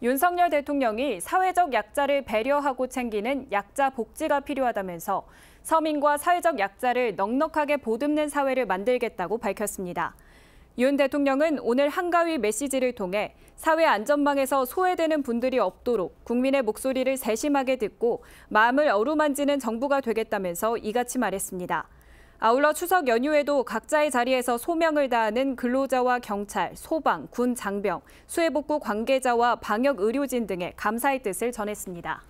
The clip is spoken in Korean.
윤석열 대통령이 사회적 약자를 배려하고 챙기는 약자 복지가 필요하다면서 서민과 사회적 약자를 넉넉하게 보듬는 사회를 만들겠다고 밝혔습니다. 윤 대통령은 오늘 한가위 메시지를 통해 사회 안전망에서 소외되는 분들이 없도록 국민의 목소리를 세심하게 듣고 마음을 어루만지는 정부가 되겠다면서 이같이 말했습니다. 아울러 추석 연휴에도 각자의 자리에서 소명을 다하는 근로자와 경찰, 소방, 군 장병, 수해복구 관계자와 방역 의료진 등의 감사의 뜻을 전했습니다.